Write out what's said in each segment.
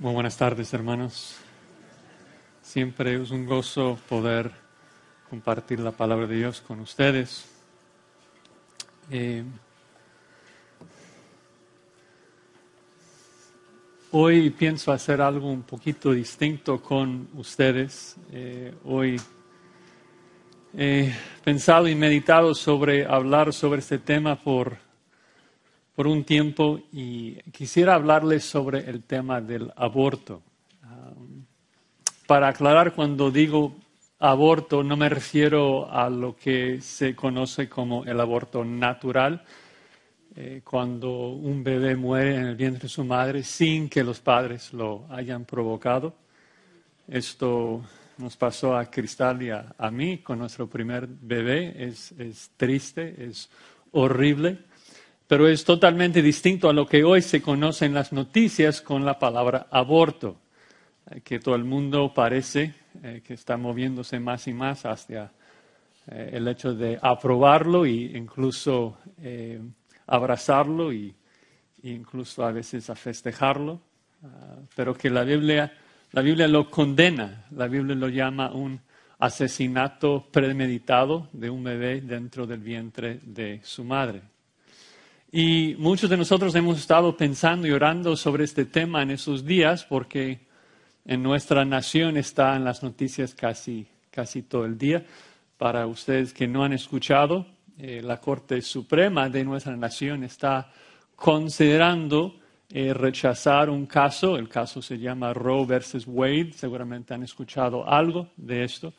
Muy buenas tardes, hermanos. Siempre es un gozo poder compartir la palabra de Dios con ustedes. Eh, hoy pienso hacer algo un poquito distinto con ustedes. Eh, hoy he pensado y meditado sobre hablar sobre este tema por por un tiempo y quisiera hablarles sobre el tema del aborto. Ah, para aclarar, cuando digo aborto no me refiero a lo que se conoce como el aborto natural, eh, cuando un bebé muere en el vientre de su madre sin que los padres lo hayan provocado. Esto nos pasó a Cristalia, a, mí con nuestro primer bebé. es triste, es horrible pero es totalmente distinto a lo que hoy se conoce en las noticias con la palabra aborto, eh, que todo el mundo parece eh, que está moviéndose más y más hacia eh, el hecho de aprobarlo e incluso abrazarlo e incluso a veces a festejarlo, ah, pero que la Biblia, la Biblia lo condena, la Biblia lo llama un asesinato premeditado de un bebé dentro del vientre de su madre. Y muchos de nosotros hemos estado pensando y orando sobre este tema en esos días porque en nuestra nación está en las noticias casi, casi todo el día. Para ustedes que no han escuchado, eh, la Corte Suprema de nuestra nación está considerando eh, rechazar un caso, el caso se llama Roe versus Wade, seguramente han escuchado algo de esto.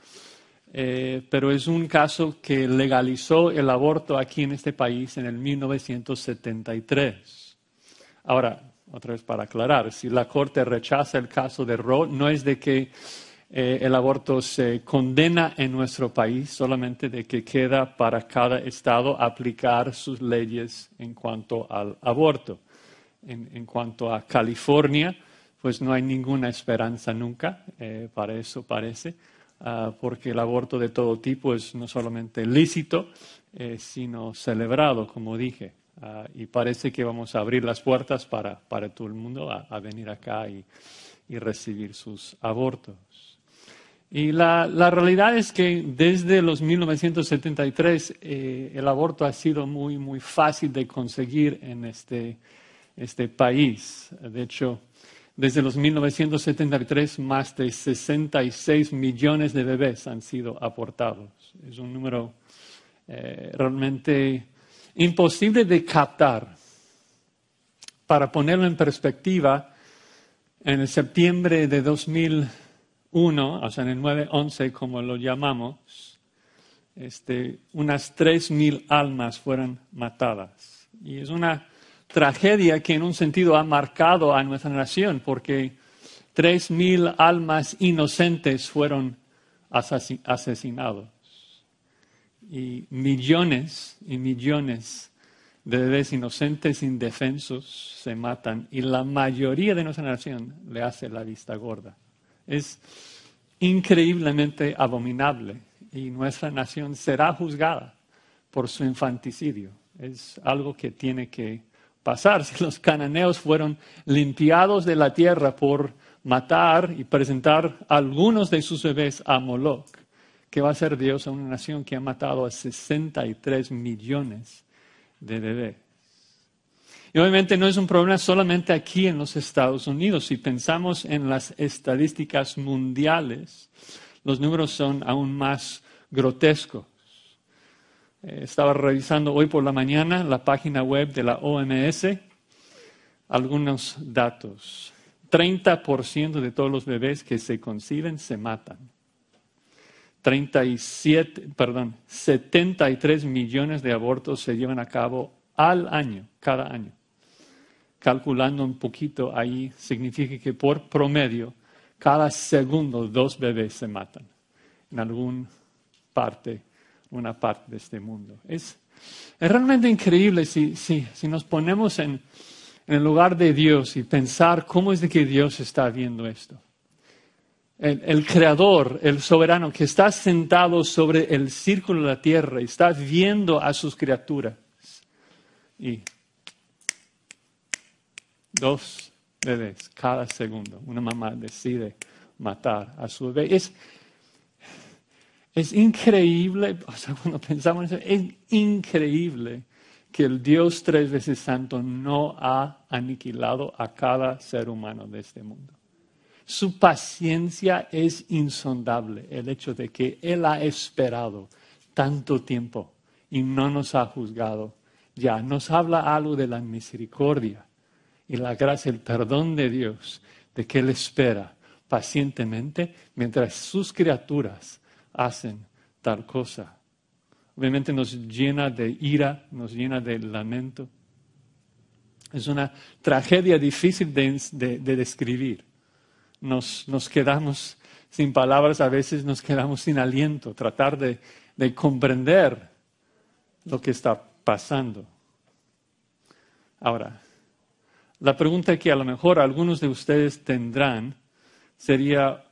Eh, pero es un caso que legalizó el aborto aquí en este país en el 1973. Ahora, otra vez para aclarar, si la Corte rechaza el caso de Roe, no es de que eh, el aborto se condena en nuestro país, solamente de que queda para cada estado aplicar sus leyes en cuanto al aborto. En, cuanto a California, pues no hay ninguna esperanza nunca, eh, para eso parece. Ah, porque el aborto de todo tipo es no solamente lícito, eh, sino celebrado, como dije. Ah, y parece que vamos a abrir las puertas para, para todo el mundo a, venir acá y, recibir sus abortos. Y la, la, realidad es que desde los 1973 eh, el aborto ha sido muy, muy fácil de conseguir en este, este país. De hecho, desde los 1973, más de 66 millones de bebés han sido aportados. Es un número eh, realmente imposible de captar. Para ponerlo en perspectiva, en el septiembre de 2001, o sea, en el 9-11, como lo llamamos, este, unas 3.000 almas fueron matadas. Y es una tragedia que en un sentido ha marcado a nuestra nación, porque tres mil almas inocentes fueron asesinados y millones y millones de bebés inocentes, indefensos, se matan y la mayoría de nuestra nación le hace la vista gorda. Es increíblemente abominable y nuestra nación será juzgada por su infanticidio. Es algo que tiene que Pasar si Los cananeos fueron limpiados de la tierra por matar y presentar algunos de sus bebés a Moloch, que va a ser Dios a una nación que ha matado a 63 millones de bebés. Y obviamente no es un problema solamente aquí en los Estados Unidos. Si pensamos en las estadísticas mundiales, los números son aún más grotescos. Eh, estaba revisando hoy por la mañana la página web de la OMS algunos datos. 30% de todos los bebés que se conciben se matan. 37, perdón, 73 millones de abortos se llevan a cabo al año, cada año. Calculando un poquito ahí, significa que por promedio, cada segundo dos bebés se matan en alguna parte una parte de este mundo. Es, realmente increíble si, si, nos ponemos en, el lugar de Dios y pensar cómo es de que Dios está viendo esto. El, creador, el soberano que está sentado sobre el círculo de la tierra y está viendo a sus criaturas. Y dos bebés cada segundo, una mamá decide matar a su bebé. Es, es increíble, o sea, cuando pensamos en eso, es increíble que el Dios tres veces santo no ha aniquilado a cada ser humano de este mundo. Su paciencia es insondable, el hecho de que Él ha esperado tanto tiempo y no nos ha juzgado. Ya nos habla algo de la misericordia y la gracia, el perdón de Dios, de que Él espera pacientemente mientras sus criaturas hacen tal cosa. Obviamente nos llena de ira, nos llena de lamento. Es una tragedia difícil de, describir. Nos, nos, quedamos sin palabras, a veces nos quedamos sin aliento, tratar de, de comprender lo que está pasando. Ahora, la pregunta que a lo mejor algunos de ustedes tendrán sería,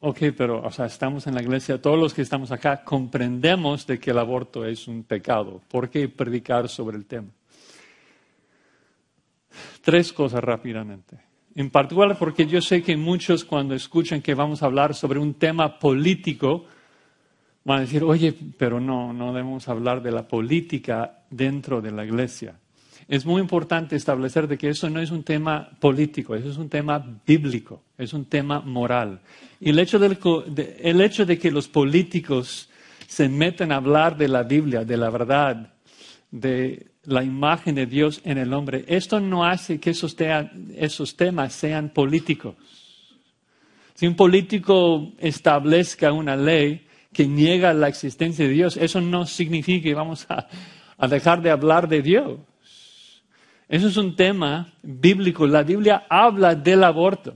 Ok, pero o sea, estamos en la iglesia, todos los que estamos acá comprendemos de que el aborto es un pecado. ¿Por qué predicar sobre el tema? Tres cosas rápidamente. En particular porque yo sé que muchos cuando escuchan que vamos a hablar sobre un tema político, van a decir, oye, pero no, no debemos hablar de la política dentro de la iglesia es muy importante establecer de que eso no es un tema político, eso es un tema bíblico, es un tema moral. Y el hecho de, que los políticos se meten a hablar de la Biblia, de la verdad, de la imagen de Dios en el hombre, esto no hace que esos, temas sean políticos. Si un político establezca una ley que niega la existencia de Dios, eso no significa que vamos a dejar de hablar de Dios. Eso es un tema bíblico. La Biblia habla del aborto,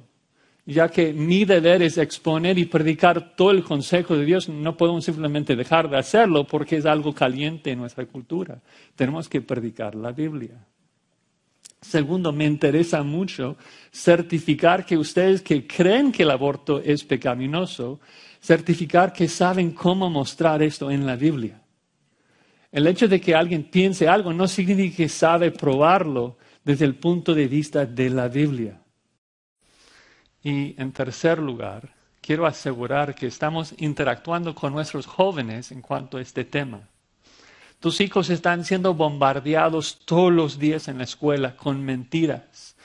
ya que mi deber es exponer y predicar todo el consejo de Dios. No podemos simplemente dejar de hacerlo porque es algo caliente en nuestra cultura. Tenemos que predicar la Biblia. Segundo, me interesa mucho certificar que ustedes que creen que el aborto es pecaminoso, certificar que saben cómo mostrar esto en la Biblia. El hecho de que alguien piense algo no significa que sabe probarlo desde el punto de vista de la Biblia. Y en tercer lugar, quiero asegurar que estamos interactuando con nuestros jóvenes en cuanto a este tema. Tus hijos están siendo bombardeados todos los días en la escuela con mentiras.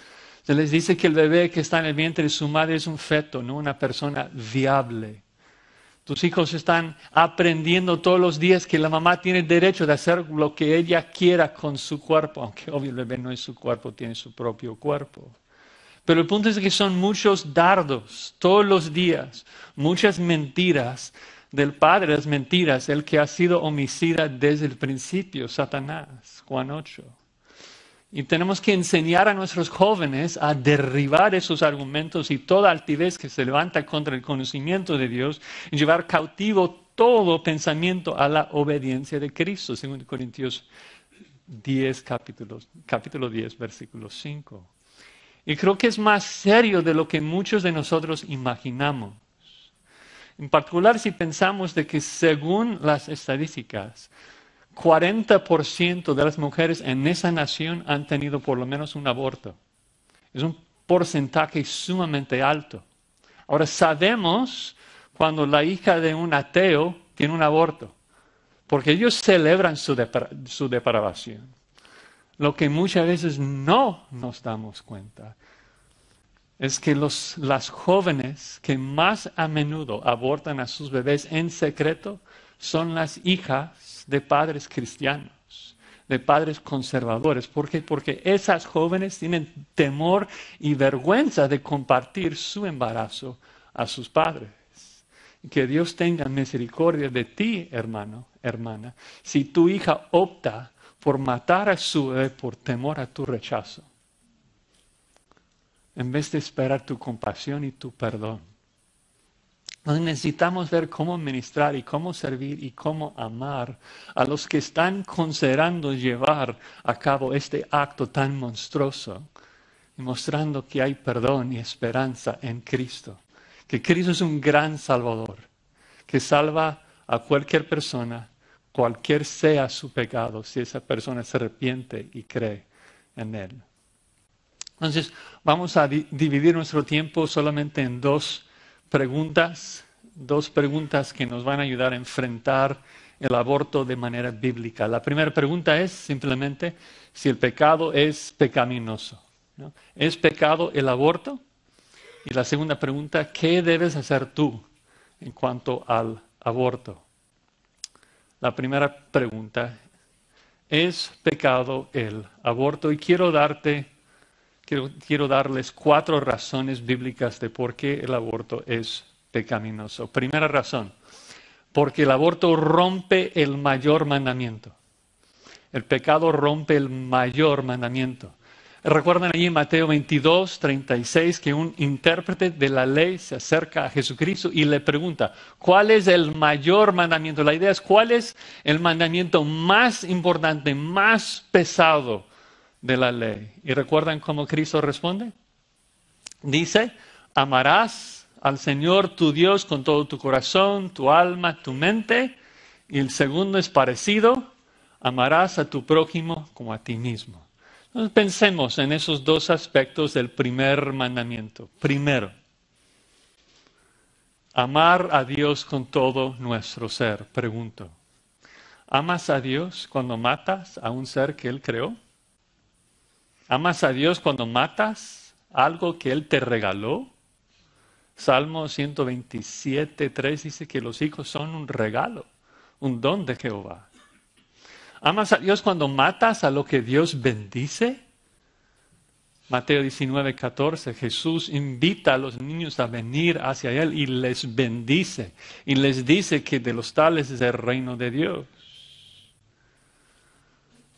Se les dice que el bebé que está en el vientre de su madre es un feto, no una persona viable. Tus hijos están aprendiendo todos los días que la mamá tiene derecho de hacer lo que ella quiera con su cuerpo, aunque obvio el bebé no es su cuerpo, tiene su propio cuerpo. Pero el punto es que son muchos dardos todos los días, muchas mentiras del padre, las mentiras, el que ha sido homicida desde el principio, Satanás, Juan 8. Y tenemos que enseñar a nuestros jóvenes a derribar esos argumentos y toda altivez que se levanta contra el conocimiento de Dios y llevar cautivo todo pensamiento a la obediencia de Cristo, Según Corintios 10, capítulo capítulo 10, versículo 5. Y creo que es más serio de lo que muchos de nosotros imaginamos. En particular si pensamos de que según las estadísticas, 40% de las mujeres en esa nación han tenido por lo menos un aborto. Es un porcentaje sumamente alto. Ahora sabemos cuando la hija de un ateo tiene un aborto, porque ellos celebran su, depravación. Lo que muchas veces no nos damos cuenta es que los, las jóvenes que más a menudo abortan a sus bebés en secreto son las hijas de padres cristianos, de padres conservadores. ¿Por Porque esas jóvenes tienen temor y vergüenza de compartir su embarazo a sus padres. Que Dios tenga misericordia de ti, hermano, hermana, si tu hija opta por matar a su bebé por temor a tu rechazo, en vez de esperar tu compasión y tu perdón necesitamos ver cómo ministrar y cómo servir y cómo amar a los que están considerando llevar a cabo este acto tan monstruoso y mostrando que hay perdón y esperanza en Cristo, que Cristo es un gran salvador, que salva a cualquier persona, cualquier sea su pecado, si esa persona se arrepiente y cree en Él. Entonces, vamos a dividir nuestro tiempo solamente en dos preguntas, dos preguntas que nos van a ayudar a enfrentar el aborto de manera bíblica. La primera pregunta es simplemente si el pecado es pecaminoso. ¿Es pecado el aborto? Y la segunda pregunta, ¿qué debes hacer tú en cuanto al aborto? La primera pregunta, ¿es pecado el aborto? Y quiero darte quiero, darles cuatro razones bíblicas de por qué el aborto es pecaminoso. Primera razón, porque el aborto rompe el mayor mandamiento. El pecado rompe el mayor mandamiento. Recuerden allí en Mateo 22, 36 que un intérprete de la ley se acerca a Jesucristo y le pregunta, ¿cuál es el mayor mandamiento? La idea es, ¿cuál es el mandamiento más importante, más pesado de la ley. ¿Y recuerdan cómo Cristo responde? Dice, amarás al Señor tu Dios con todo tu corazón, tu alma, tu mente. Y el segundo es parecido, amarás a tu prójimo como a ti mismo. Entonces pensemos en esos dos aspectos del primer mandamiento. Primero, amar a Dios con todo nuestro ser. Pregunto, ¿amas a Dios cuando matas a un ser que Él creó? ¿Amas a Dios cuando matas algo que Él te regaló? Salmo 127, 3 dice que los hijos son un regalo, un don de Jehová. ¿Amas a Dios cuando matas a lo que Dios bendice? Mateo 19, 14, Jesús invita a los niños a venir hacia Él y les bendice y les dice que de los tales es el reino de Dios.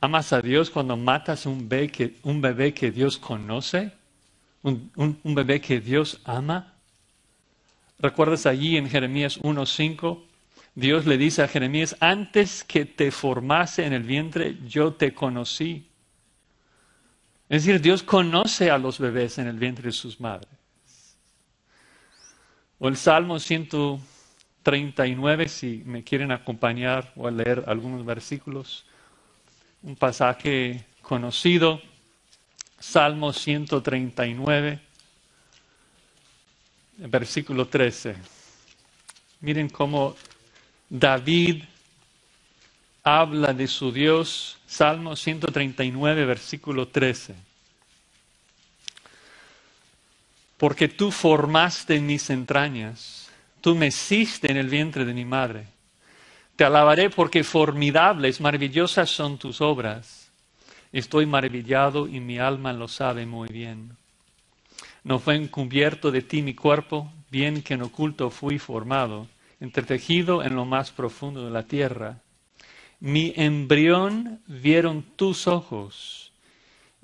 ¿Amas a Dios cuando matas un bebé que, un bebé que Dios conoce? Un, bebé que Dios ama? ¿Recuerdas allí en Jeremías 1.5? Dios le dice a Jeremías, antes que te formase en el vientre, yo te conocí. Es decir, Dios conoce a los bebés en el vientre de sus madres. O el Salmo 139, si me quieren acompañar o a leer algunos versículos un pasaje conocido, Salmo 139, versículo 13. Miren cómo David habla de su Dios, Salmo 139, versículo 13. Porque tú formaste mis entrañas, tú me hiciste en el vientre de mi madre. Te alabaré porque formidables, maravillosas son tus obras. Estoy maravillado y mi alma lo sabe muy bien. No fue encubierto de ti mi cuerpo, bien que en oculto fui formado, entretejido en lo más profundo de la tierra. Mi embrión vieron tus ojos,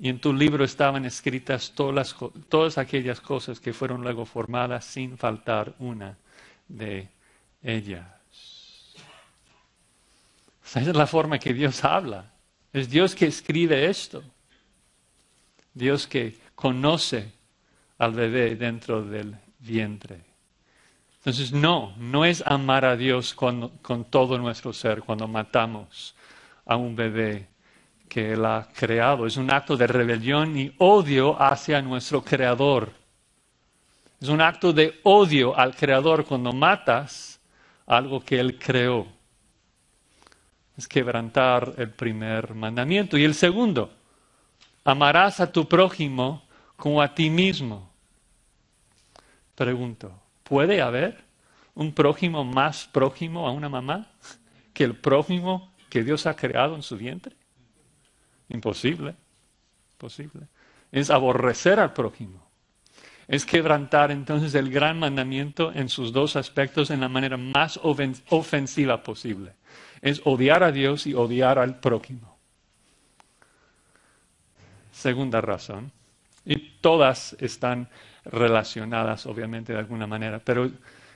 y en tu libro estaban escritas todas, todas aquellas cosas que fueron luego formadas sin faltar una de ellas esa es la forma que Dios habla. Es Dios que escribe esto. Dios que conoce al bebé dentro del vientre. Entonces, no, no es amar a Dios con todo nuestro ser cuando matamos a un bebé que Él ha creado. Es un acto de rebelión y odio hacia nuestro creador. Es un acto de odio al creador cuando matas algo que Él creó es quebrantar el primer mandamiento. Y el segundo, amarás a tu prójimo como a ti mismo. Pregunto, ¿puede haber un prójimo más prójimo a una mamá que el prójimo que Dios ha creado en su vientre? Imposible, imposible. Es aborrecer al prójimo. Es quebrantar entonces el gran mandamiento en sus dos aspectos en la manera más ofensiva posible es odiar a Dios y odiar al prójimo. Segunda razón. Y todas están relacionadas, obviamente, de alguna manera. Pero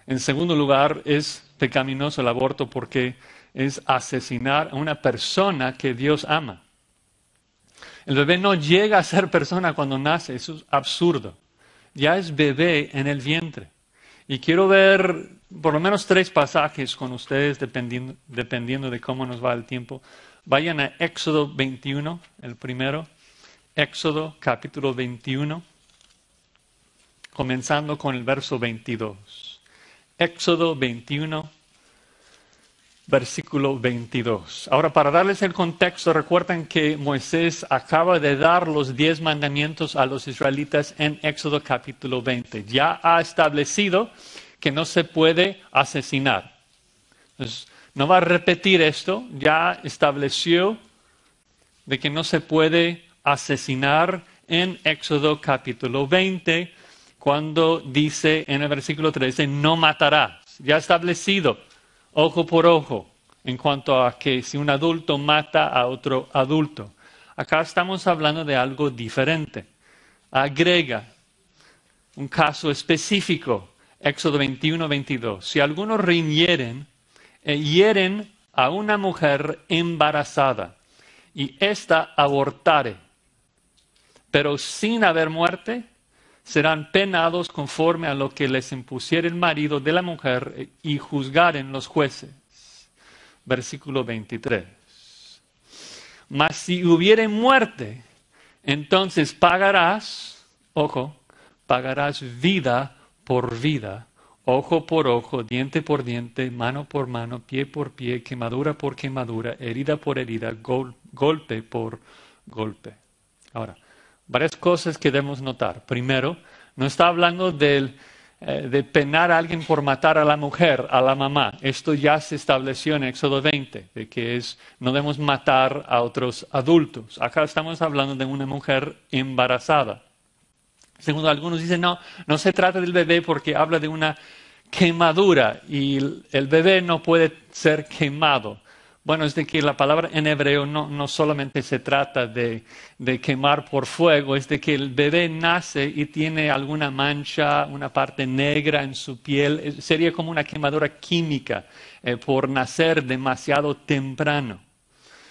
en segundo lugar, es pecaminoso el aborto porque es asesinar a una persona que Dios ama. El bebé no llega a ser persona cuando nace, eso es absurdo. Ya es bebé en el vientre. Y quiero ver por lo menos tres pasajes con ustedes, dependiendo, de cómo nos va el tiempo. Vayan a Éxodo 21, el primero. Éxodo capítulo 21, comenzando con el verso 22. Éxodo 21, versículo 22. Ahora, para darles el contexto, recuerden que Moisés acaba de dar los diez mandamientos a los israelitas en Éxodo capítulo 20. Ya ha establecido que no se puede asesinar. no va a repetir esto, ya estableció de que no se puede asesinar en Éxodo capítulo 20, cuando dice en el versículo 13, no matará. Ya establecido ojo por ojo, en cuanto a que si un adulto mata a otro adulto. Acá estamos hablando de algo diferente. Agrega un caso específico, Éxodo 21, 22. Si algunos riñeren, eh, hieren a una mujer embarazada y ésta abortare, pero sin haber muerte, serán penados conforme a lo que les impusiera el marido de la mujer eh, y juzgaren los jueces. Versículo 23. Mas si hubiere muerte, entonces pagarás, ojo, pagarás vida por vida, ojo por ojo, diente por diente, mano por mano, pie por pie, quemadura por quemadura, herida por herida, golpe por golpe. Ahora, Varias cosas que debemos notar. Primero, no está hablando eh, de penar a alguien por matar a la mujer, a la mamá. Esto ya se estableció en Éxodo 20, de que es, no debemos matar a otros adultos. Acá estamos hablando de una mujer embarazada. Segundo, algunos dicen, no, no se trata del bebé porque habla de una quemadura y el bebé no puede ser quemado. Bueno, es de que la palabra en hebreo no, no solamente se trata de, quemar por fuego, es de que el bebé nace y tiene alguna mancha, una parte negra en su piel. Eh, sería como una quemadura química eh, por nacer demasiado temprano.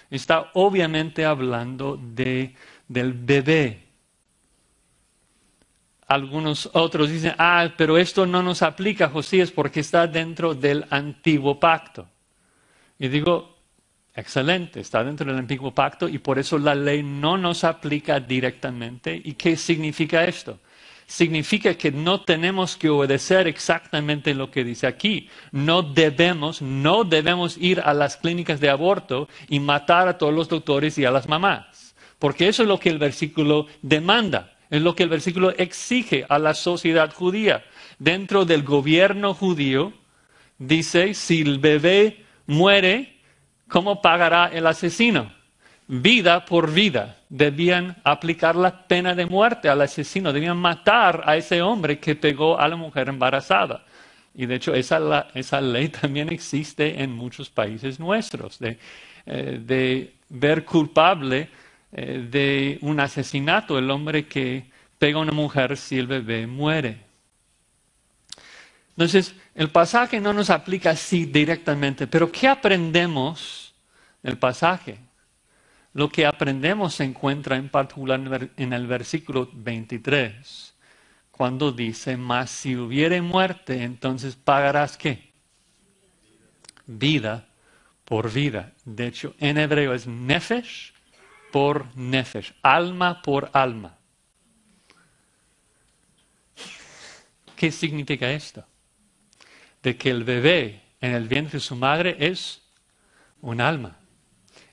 Está obviamente hablando de, del bebé, algunos otros dicen, ah, pero esto no nos aplica, Josías, porque está dentro del antiguo pacto. Y digo, Excelente, está dentro del antiguo pacto y por eso la ley no nos aplica directamente. ¿Y qué significa esto? Significa que no tenemos que obedecer exactamente lo que dice aquí. No debemos, no debemos ir a las clínicas de aborto y matar a todos los doctores y a las mamás, porque eso es lo que el versículo demanda, es lo que el versículo exige a la sociedad judía. Dentro del gobierno judío dice, si el bebé muere, ¿Cómo pagará el asesino? Vida por vida. Debían aplicar la pena de muerte al asesino. Debían matar a ese hombre que pegó a la mujer embarazada. Y de hecho, esa, esa ley también existe en muchos países nuestros, de, eh, de ver culpable eh, de un asesinato el hombre que pega a una mujer si el bebé muere. Entonces, el pasaje no nos aplica así directamente, pero ¿qué aprendemos del pasaje? Lo que aprendemos se encuentra en particular en el versículo 23, cuando dice, mas si hubiere muerte, entonces pagarás qué? Vida por vida. De hecho, en hebreo es nefesh por nefesh, alma por alma. ¿Qué significa esto? de que el bebé en el vientre de su madre es un alma,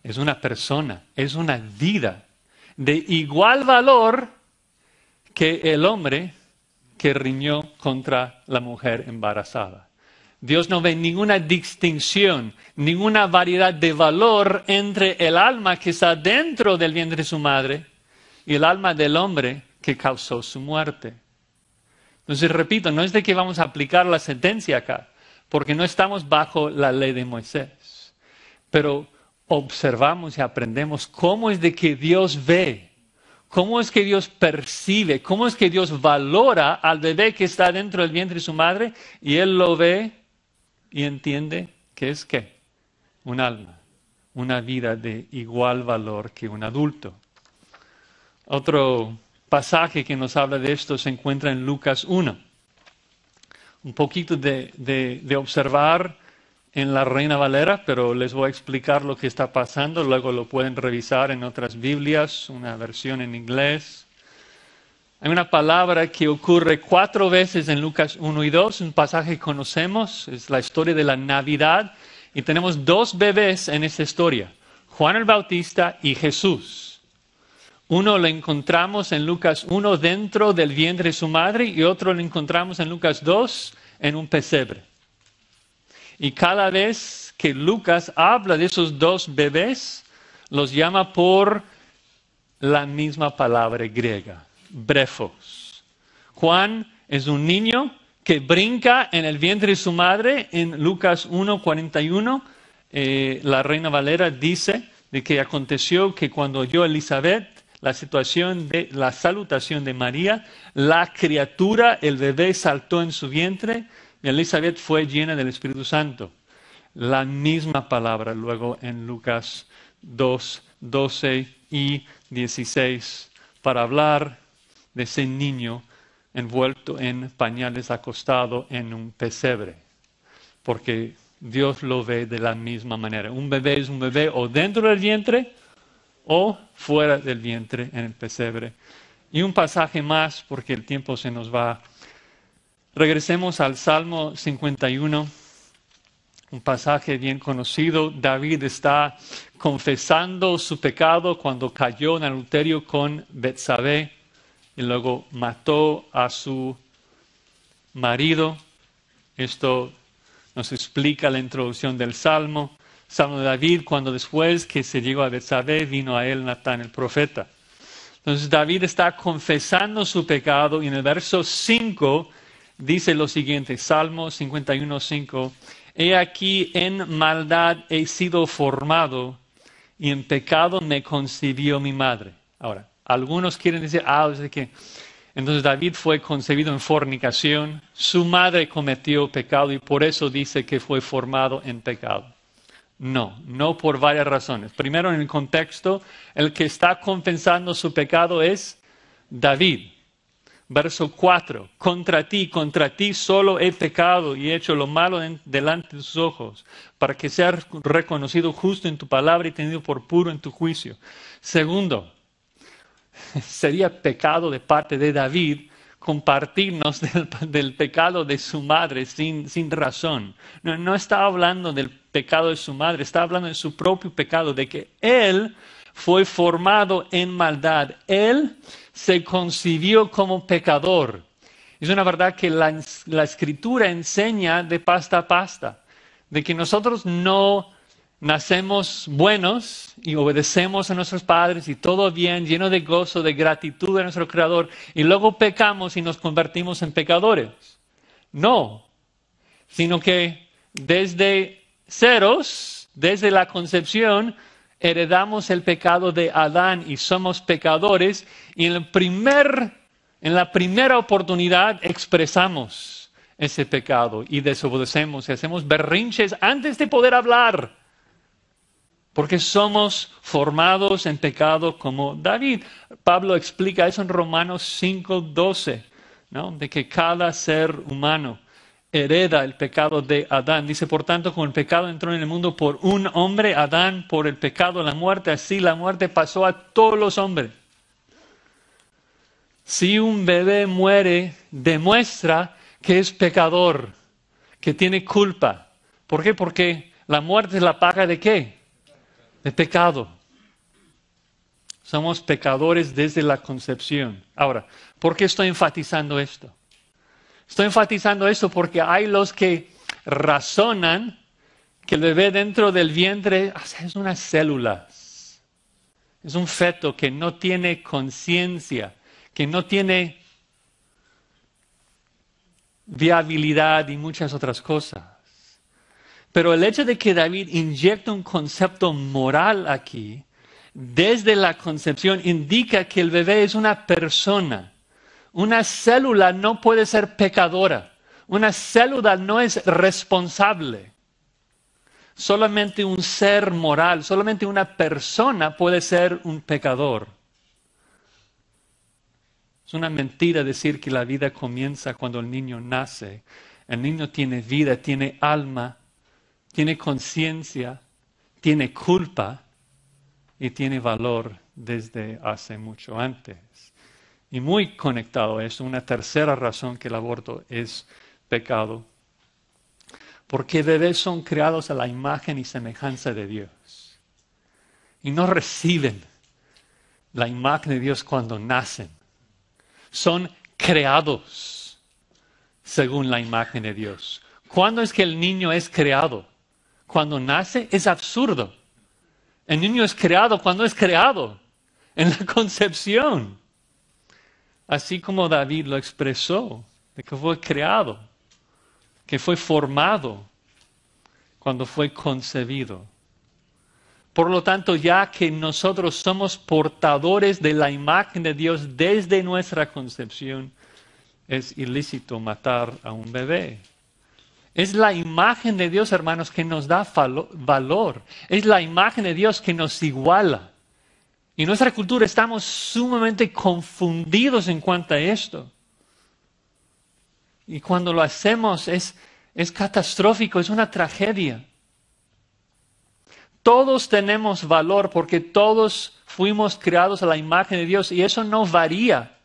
es una persona, es una vida de igual valor que el hombre que riñó contra la mujer embarazada. Dios no ve ninguna distinción, ninguna variedad de valor entre el alma que está dentro del vientre de su madre y el alma del hombre que causó su muerte. Entonces, repito, no es de que vamos a aplicar la sentencia acá, porque no estamos bajo la ley de Moisés, pero observamos y aprendemos cómo es de que Dios ve, cómo es que Dios percibe, cómo es que Dios valora al bebé que está dentro del vientre de su madre y él lo ve y entiende que es qué? Un alma, una vida de igual valor que un adulto. Otro pasaje que nos habla de esto se encuentra en Lucas 1. Un poquito de, observar en la Reina Valera, pero les voy a explicar lo que está pasando, luego lo pueden revisar en otras Biblias, una versión en inglés. Hay una palabra que ocurre cuatro veces en Lucas 1 y 2, un pasaje que conocemos, es la historia de la Navidad, y tenemos dos bebés en esta historia, Juan el Bautista y Jesús. Uno lo encontramos en Lucas 1 dentro del vientre de su madre y otro lo encontramos en Lucas 2 en un pesebre. Y cada vez que Lucas habla de esos dos bebés, los llama por la misma palabra griega, brefos. Juan es un niño que brinca en el vientre de su madre. En Lucas 1.41, eh, la reina Valera dice de que aconteció que cuando oyó Elizabeth la situación de la salutación de María, la criatura, el bebé saltó en su vientre, y Elizabeth fue llena del Espíritu Santo. La misma palabra luego en Lucas 2, 12 y 16 para hablar de ese niño envuelto en pañales acostado en un pesebre, porque Dios lo ve de la misma manera. Un bebé es un bebé o dentro del vientre o fuera del vientre en el pesebre. Y un pasaje más porque el tiempo se nos va. Regresemos al Salmo 51, un pasaje bien conocido. David está confesando su pecado cuando cayó en adulterio con Betsabé y luego mató a su marido. Esto nos explica la introducción del Salmo. Salmo de David, cuando después que se llegó a Betsabé, vino a él Natán el profeta. Entonces David está confesando su pecado y en el verso 5 dice lo siguiente, Salmo 51, 5, He aquí en maldad he sido formado y en pecado me concibió mi madre. Ahora, algunos quieren decir, ah, es que entonces David fue concebido en fornicación, su madre cometió pecado y por eso dice que fue formado en pecado. No, no por varias razones. Primero, en el contexto, el que está confesando su pecado es David. Verso 4, contra ti, contra ti solo he pecado y he hecho lo malo delante de tus ojos, para que seas reconocido justo en tu palabra y tenido por puro en tu juicio. Segundo, sería pecado de parte de David compartirnos del, pecado de su madre sin, sin razón. No, está hablando del pecado de su madre, está hablando de su propio pecado, de que él fue formado en maldad, él se concibió como pecador. Es una verdad que la, la escritura enseña de pasta a pasta, de que nosotros no nacemos buenos, y obedecemos a nuestros padres y todo bien, lleno de gozo, de gratitud a nuestro Creador, y luego pecamos y nos convertimos en pecadores. No, sino que desde ceros, desde la concepción, heredamos el pecado de Adán y somos pecadores, y en, el primer, en la primera oportunidad expresamos ese pecado y desobedecemos y hacemos berrinches antes de poder hablar porque somos formados en pecado como David. Pablo explica eso en Romanos 5:12, ¿no? de que cada ser humano hereda el pecado de Adán. Dice, por tanto, como el pecado entró en el mundo por un hombre, Adán, por el pecado la muerte, así la muerte pasó a todos los hombres. Si un bebé muere, demuestra que es pecador, que tiene culpa. ¿Por qué? Porque la muerte es la paga de qué? de pecado. Somos pecadores desde la concepción. Ahora, ¿por qué estoy enfatizando esto? Estoy enfatizando esto porque hay los que razonan que el bebé dentro del vientre ah, es unas células, es un feto que no tiene conciencia, que no tiene viabilidad y muchas otras cosas. Pero el hecho de que David inyecta un concepto moral aquí, desde la concepción, indica que el bebé es una persona. Una célula no puede ser pecadora. Una célula no es responsable. Solamente un ser moral, solamente una persona puede ser un pecador. Es una mentira decir que la vida comienza cuando el niño nace. El niño tiene vida, tiene alma, tiene conciencia, tiene culpa y tiene valor desde hace mucho antes. Y muy conectado es una tercera razón que el aborto es pecado. Porque bebés son creados a la imagen y semejanza de Dios. Y no reciben la imagen de Dios cuando nacen. Son creados según la imagen de Dios. ¿Cuándo es que el niño es creado? cuando nace es absurdo. El niño es creado cuando es creado, en la concepción. Así como David lo expresó, de que fue creado, que fue formado cuando fue concebido. Por lo tanto, ya que nosotros somos portadores de la imagen de Dios desde nuestra concepción, es ilícito matar a un bebé. Es la imagen de Dios, hermanos, que nos da valor. Es la imagen de Dios que nos iguala. Y en nuestra cultura estamos sumamente confundidos en cuanto a esto. Y cuando lo hacemos es, es catastrófico, es una tragedia. Todos tenemos valor porque todos fuimos creados a la imagen de Dios y eso no varía.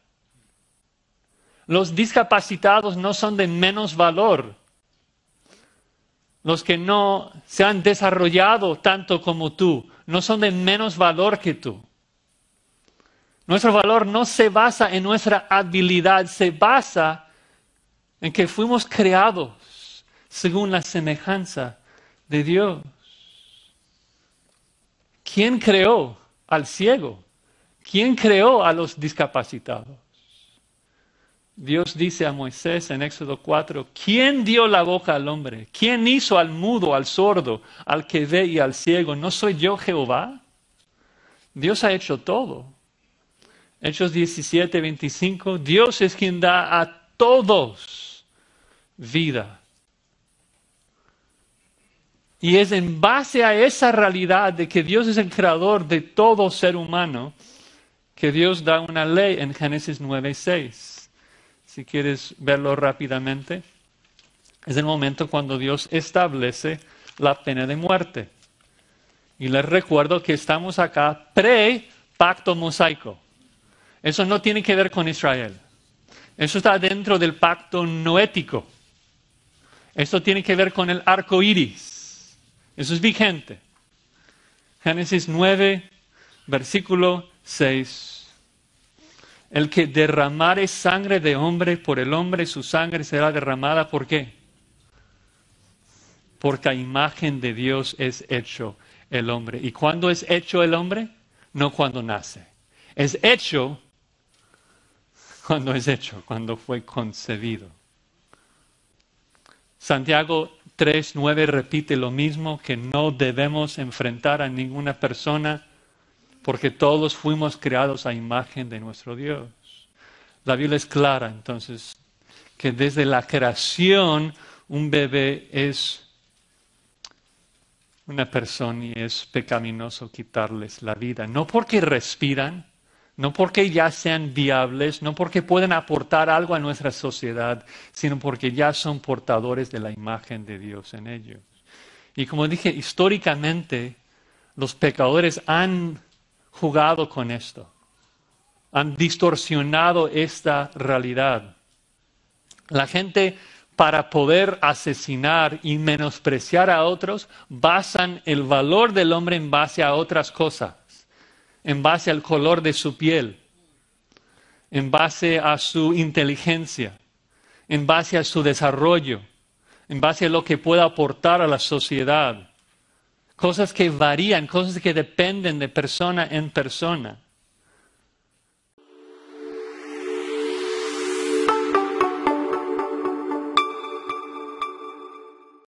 Los discapacitados no son de menos valor los que no se han desarrollado tanto como tú, no son de menos valor que tú. Nuestro valor no se basa en nuestra habilidad, se basa en que fuimos creados según la semejanza de Dios. ¿Quién creó al ciego? ¿Quién creó a los discapacitados? Dios dice a Moisés en Éxodo 4, ¿quién dio la boca al hombre? ¿Quién hizo al mudo, al sordo, al que ve y al ciego? ¿No soy yo Jehová? Dios ha hecho todo. Hechos 17, 25, Dios es quien da a todos vida. Y es en base a esa realidad de que Dios es el creador de todo ser humano que Dios da una ley en Génesis 9, 6 si quieres verlo rápidamente, es el momento cuando Dios establece la pena de muerte. Y les recuerdo que estamos acá pre-pacto mosaico. Eso no tiene que ver con Israel. Eso está dentro del pacto noético. Eso tiene que ver con el arco iris. Eso es vigente. Génesis 9, versículo 6. El que derramare sangre de hombre por el hombre, su sangre será derramada. ¿Por qué? Porque a imagen de Dios es hecho el hombre. ¿Y cuándo es hecho el hombre? No cuando nace. Es hecho cuando es hecho, cuando fue concebido. Santiago 3.9 repite lo mismo, que no debemos enfrentar a ninguna persona porque todos fuimos creados a imagen de nuestro Dios. La Biblia es clara entonces que desde la creación un bebé es una persona y es pecaminoso quitarles la vida, no porque respiran, no porque ya sean viables, no porque pueden aportar algo a nuestra sociedad, sino porque ya son portadores de la imagen de Dios en ellos. Y como dije, históricamente los pecadores han jugado con esto, han distorsionado esta realidad. La gente para poder asesinar y menospreciar a otros, basan el valor del hombre en base a otras cosas, en base al color de su piel, en base a su inteligencia, en base a su desarrollo, en base a lo que pueda aportar a la sociedad cosas que varían, cosas que dependen de persona en persona.